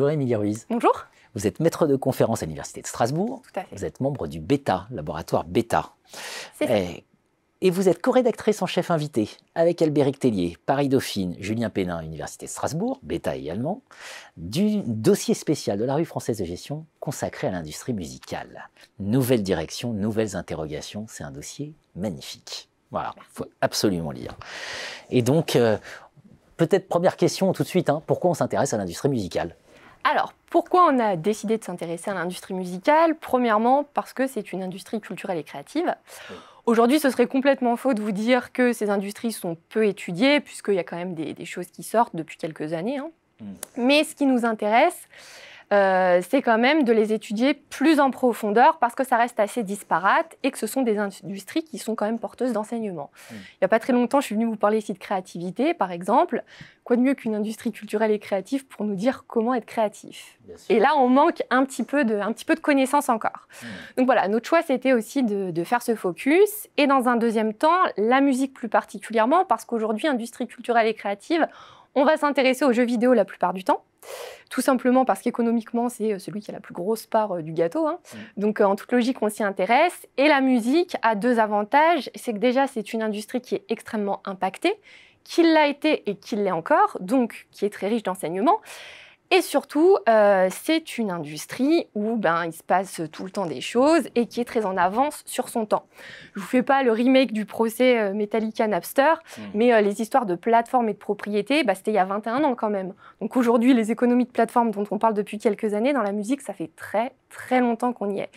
Bonjour Emilia Ruiz. Bonjour. Vous êtes maître de conférence à l'Université de Strasbourg. Vous êtes membre du BETA, laboratoire BETA. Eh, et, vous êtes co-rédactrice en chef invité avec Albéric Tellier, Paris Dauphine, Julien Pénin, Université de Strasbourg, BETA également, du dossier spécial de la rue française de gestion consacré à l'industrie musicale. Nouvelle direction, nouvelles interrogations, c'est un dossier magnifique. Voilà, il faut absolument lire. Et donc, euh, peut-être première question tout de suite, hein, pourquoi on s'intéresse à l'industrie musicale alors, pourquoi on a décidé de s'intéresser à l'industrie musicale Premièrement, parce que c'est une industrie culturelle et créative. Aujourd'hui, ce serait complètement faux de vous dire que ces industries sont peu étudiées, puisqu'il y a quand même des, choses qui sortent depuis quelques années. Hein. Hmm. Mais ce qui nous intéresse, euh, c'est quand même de les étudier plus en profondeur parce que ça reste assez disparate et que ce sont des industries qui sont quand même porteuses d'enseignement. Mmh. Il n'y a pas très longtemps, je suis venue vous parler ici de créativité, par exemple. Quoi de mieux qu'une industrie culturelle et créative pour nous dire comment être créatif Et là, on manque un petit peu de, un petit peu de connaissances encore. Mmh. Donc voilà, notre choix, c'était aussi de faire ce focus. Et dans un deuxième temps, la musique plus particulièrement, parce qu'aujourd'hui, industrie culturelle et créative, on va s'intéresser aux jeux vidéo la plupart du temps. Tout simplement parce qu'économiquement, c'est euh, celui qui a la plus grosse part euh, du gâteau. Hein. Mm. Donc, euh, en toute logique, on s'y intéresse. Et la musique a deux avantages. C'est que déjà, c'est une industrie qui est extrêmement impactée, qui l'a été et qui l'est encore, donc qui est très riche d'enseignements et surtout, euh, c'est une industrie où ben, il se passe tout le temps des choses et qui est très en avance sur son temps. Je ne vous fais pas le remake du procès euh, Metallica Napster, mmh. mais euh, les histoires de plateformes et de propriété, bah, c'était il y a 21 ans quand même. Donc aujourd'hui, les économies de plateforme dont on parle depuis quelques années dans la musique, ça fait très très longtemps qu'on y est.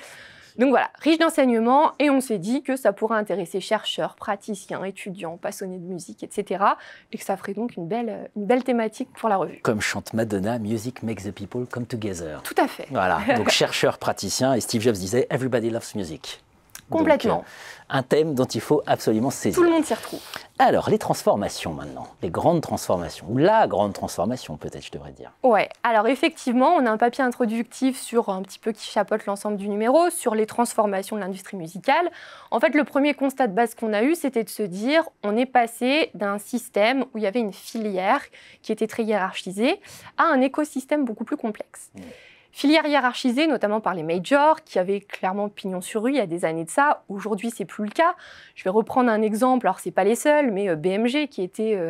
Donc voilà, riche d'enseignements, et on s'est dit que ça pourrait intéresser chercheurs, praticiens, étudiants, passionnés de musique, etc. Et que ça ferait donc une belle, une belle thématique pour la revue. Comme chante Madonna, Music makes the people come together. Tout à fait. Voilà, donc chercheurs, praticiens, et Steve Jobs disait Everybody loves music. Complètement. Euh, un thème dont il faut absolument saisir. Tout le monde s'y retrouve. Alors, les transformations maintenant, les grandes transformations, ou la grande transformation peut-être, je devrais dire. Ouais, alors effectivement, on a un papier introductif sur un petit peu qui chapote l'ensemble du numéro, sur les transformations de l'industrie musicale. En fait, le premier constat de base qu'on a eu, c'était de se dire, on est passé d'un système où il y avait une filière qui était très hiérarchisée à un écosystème beaucoup plus complexe. Mmh. Filière hiérarchisée, notamment par les majors, qui avaient clairement pignon sur rue il y a des années de ça. Aujourd'hui, c'est plus le cas. Je vais reprendre un exemple. Alors, c'est pas les seuls, mais euh, BMG, qui était euh,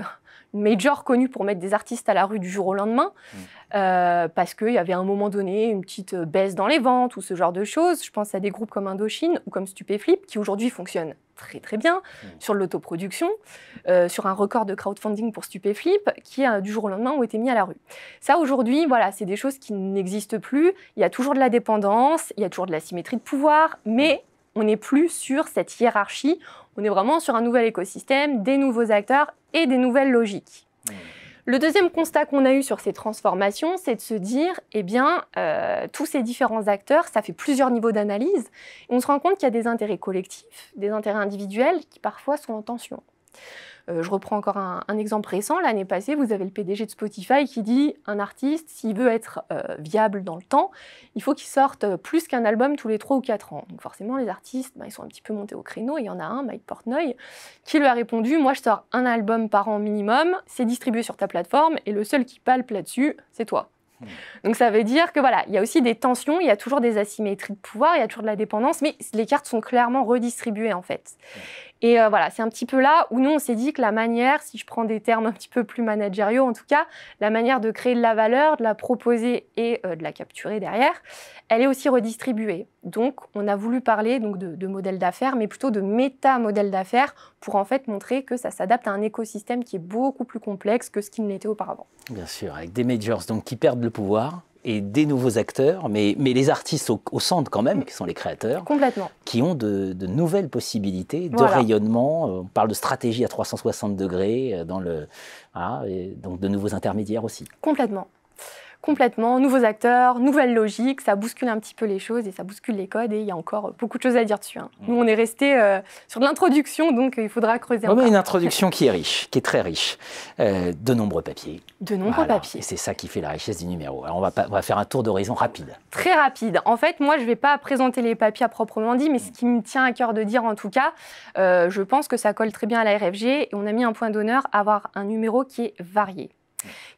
major connu pour mettre des artistes à la rue du jour au lendemain, mm. euh, parce qu'il y avait à un moment donné une petite baisse dans les ventes ou ce genre de choses. Je pense à des groupes comme Indochine ou comme Stupéflip, qui aujourd'hui fonctionnent très très bien mm. sur l'autoproduction, euh, sur un record de crowdfunding pour Stupéflip, qui euh, du jour au lendemain ont été mis à la rue. Ça aujourd'hui, voilà, c'est des choses qui n'existent plus. Il y a toujours de la dépendance, il y a toujours de la symétrie de pouvoir, mais mm. on n'est plus sur cette hiérarchie on est vraiment sur un nouvel écosystème, des nouveaux acteurs et des nouvelles logiques. Le deuxième constat qu'on a eu sur ces transformations, c'est de se dire, eh bien, euh, tous ces différents acteurs, ça fait plusieurs niveaux d'analyse. On se rend compte qu'il y a des intérêts collectifs, des intérêts individuels qui parfois sont en tension. Euh, je reprends encore un, exemple récent. L'année passée, vous avez le PDG de Spotify qui dit un artiste, s'il veut être euh, viable dans le temps, il faut qu'il sorte euh, plus qu'un album tous les 3 ou 4 ans. Donc forcément, les artistes, ben, ils sont un petit peu montés au créneau. Il y en a un, Mike Portnoy, qui lui a répondu, moi je sors un album par an minimum, c'est distribué sur ta plateforme, et le seul qui palpe là-dessus, c'est toi. Donc ça veut dire que voilà, il y a aussi des tensions, il y a toujours des asymétries de pouvoir, il y a toujours de la dépendance, mais les cartes sont clairement redistribuées en fait. Et euh, voilà, c'est un petit peu là où nous, on s'est dit que la manière, si je prends des termes un petit peu plus managériaux en tout cas, la manière de créer de la valeur, de la proposer et euh, de la capturer derrière, elle est aussi redistribuée. Donc, on a voulu parler donc, de, modèle d'affaires, mais plutôt de méta-modèle d'affaires pour en fait montrer que ça s'adapte à un écosystème qui est beaucoup plus complexe que ce qu'il n'était auparavant. Bien sûr, avec des majors donc, qui perdent le pouvoir et des nouveaux acteurs, mais, mais les artistes au, centre quand même, mm. qui sont les créateurs, Complètement. qui ont de, nouvelles possibilités de rayonnement. Euh, on parle de stratégie à 360 degrés, euh, dans le, ah, donc de nouveaux intermédiaires aussi. Complètement complètement, nouveaux acteurs, nouvelle logique, ça bouscule un petit peu les choses et ça bouscule les codes et il y a encore beaucoup de choses à dire dessus. Hein. Mm. Nous, on est resté euh, sur l'introduction, donc euh, il faudra creuser un Une introduction qui est riche, qui est très riche. Euh, de nombreux papiers. De nombreux papiers. c'est ça qui fait la richesse du numéro. Alors, on va, faire un tour d'horizon rapide. Très rapide. En fait, moi, je ne vais pas présenter les papiers à proprement dit, mais ce qui me tient à cœur de dire, en tout cas, je pense que ça colle très bien à la RFG et on a mis un point d'honneur à avoir un numéro qui est varié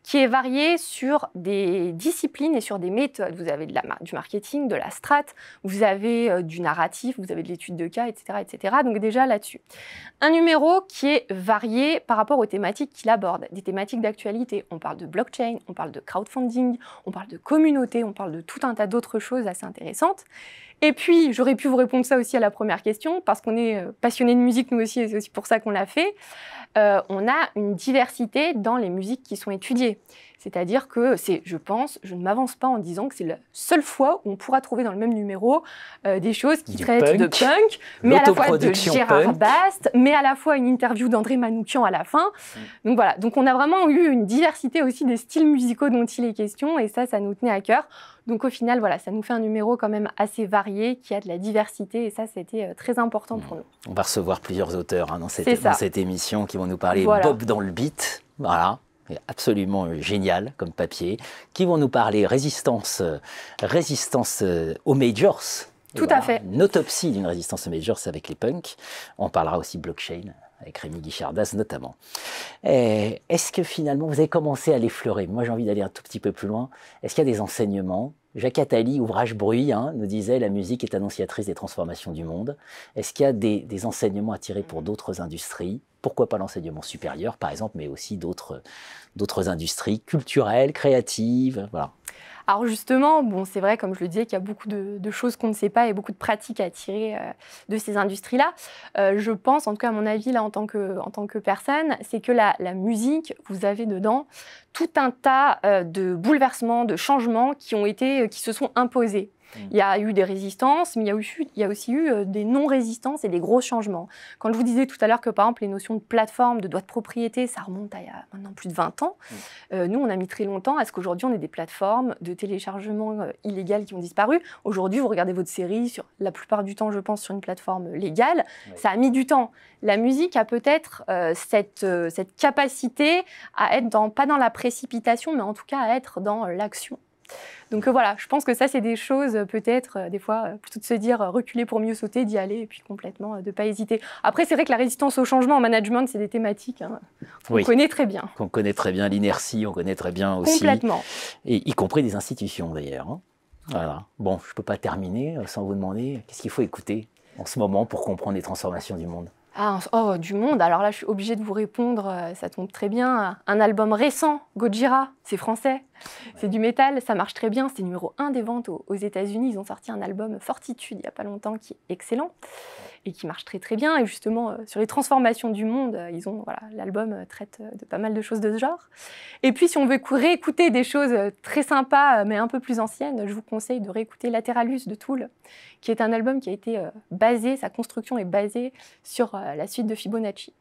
qui est varié sur des disciplines et sur des méthodes. Vous avez du marketing, de la strat, vous avez euh, du narratif, vous avez de l'étude de cas, etc., etc. Donc déjà là-dessus. Un numéro qui est varié par rapport aux thématiques qu'il aborde. Des thématiques d'actualité, on parle de blockchain, on parle de crowdfunding, on parle de communauté, on parle de tout un tas d'autres choses assez intéressantes. Et puis, j'aurais pu vous répondre ça aussi à la première question, parce qu'on est euh, passionné de musique, nous aussi, et c'est aussi pour ça qu'on l'a fait. Euh, on a une diversité dans les musiques qui sont étudiées. C'est-à-dire que c'est, je pense, je ne m'avance pas en disant que c'est la seule fois où on pourra trouver dans le même numéro euh, des choses qui traitent de punk, mais à la fois de Gérard Bast, mais à la fois une interview d'André Manoukian à la fin. Mm. Donc voilà, donc on a vraiment eu une diversité aussi des styles musicaux dont il est question, et ça, ça nous tenait à cœur. Donc au final, voilà, ça nous fait un numéro quand même assez varié, qui a de la diversité, et ça, c'était euh, très important pour mm. nous. On va recevoir plusieurs auteurs hein, dans, cette, émission qui vont nous parler Bob dans le beat. Voilà, absolument euh, génial comme papier, qui vont nous parler résistance, euh, résistance euh, aux majors. Tout à fait. Une autopsie d'une résistance aux majors avec les punks. On parlera aussi blockchain avec Rémi Guichardas notamment. Eh, est-ce que finalement vous avez commencé à l'effleurer Moi j'ai envie d'aller un tout petit peu plus loin. Est-ce qu'il y a des enseignements Jacques Attali, ouvrage bruit, hein, nous disait la musique est annonciatrice des transformations du monde. Est-ce qu'il y a des, des, enseignements à tirer pour mm-hmm. d'autres industries Pourquoi pas l'enseignement supérieur, par exemple, mais aussi d'autres industries culturelles, créatives Voilà. Alors justement, bon, c'est vrai, comme je le disais, qu'il y a beaucoup de, choses qu'on ne sait pas et beaucoup de pratiques à tirer euh, de ces industries-là. Euh, je pense, en tout cas à mon avis, là, en tant que, en tant que personne, c'est que la, musique, vous avez dedans tout un tas euh, de bouleversements, de changements qui ont été, qui se sont imposés Mm. Il y a eu des résistances, mais il y a, aussi eu euh, des non-résistances et des gros changements. Quand je vous disais tout à l'heure que, par exemple, les notions de plateforme, de droit de propriété, ça remonte à maintenant plus de 20 ans, mm. euh, nous, on a mis très longtemps à ce qu'aujourd'hui, on ait des plateformes de téléchargement euh, illégal qui ont disparu. Aujourd'hui, vous regardez votre série, sur, la plupart du temps, je pense, sur une plateforme légale. Ça a mis du temps. La musique a peut-être cette, capacité à être dans, pas dans la précipitation, mais en tout cas à être dans l'action donc euh, voilà, je pense que ça, c'est des choses euh, peut-être, euh, des fois, plutôt de se dire reculer pour mieux sauter, d'y aller, et puis complètement de ne pas hésiter. Après, c'est vrai que la résistance au changement en management, c'est des thématiques hein, qu'on connaît très bien. Qu'on connaît très bien l'inertie, on connaît très bien aussi. Complètement. Et y compris des institutions d'ailleurs. Hein. Voilà. Bon, je ne peux pas terminer sans vous demander qu'est-ce qu'il faut écouter en ce moment pour comprendre les transformations du monde. Ah, oh, du monde. Alors là, je suis obligée de vous répondre, ça tombe très bien. Un album récent, Gojira, c'est français. C'est du métal, ça marche très bien. C'est numéro 1 des ventes aux, États-Unis. Ils ont sorti un album Fortitude il n'y a pas longtemps qui est excellent et qui marche très très bien. Et justement, euh, sur les transformations du monde, euh, l'album euh, traite de pas mal de choses de ce genre. Et puis, si on veut réécouter des choses très sympas mais un peu plus anciennes, je vous conseille de réécouter Lateralus de Tool, qui est un album qui a été basé, sa construction est basée sur la suite de Fibonacci.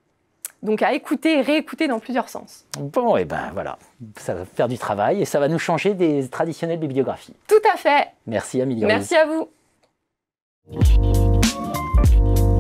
Donc à écouter et réécouter dans plusieurs sens. Bon, et eh ben voilà, ça va faire du travail et ça va nous changer des traditionnelles bibliographies. Tout à fait. Merci Amélie. Merci à vous.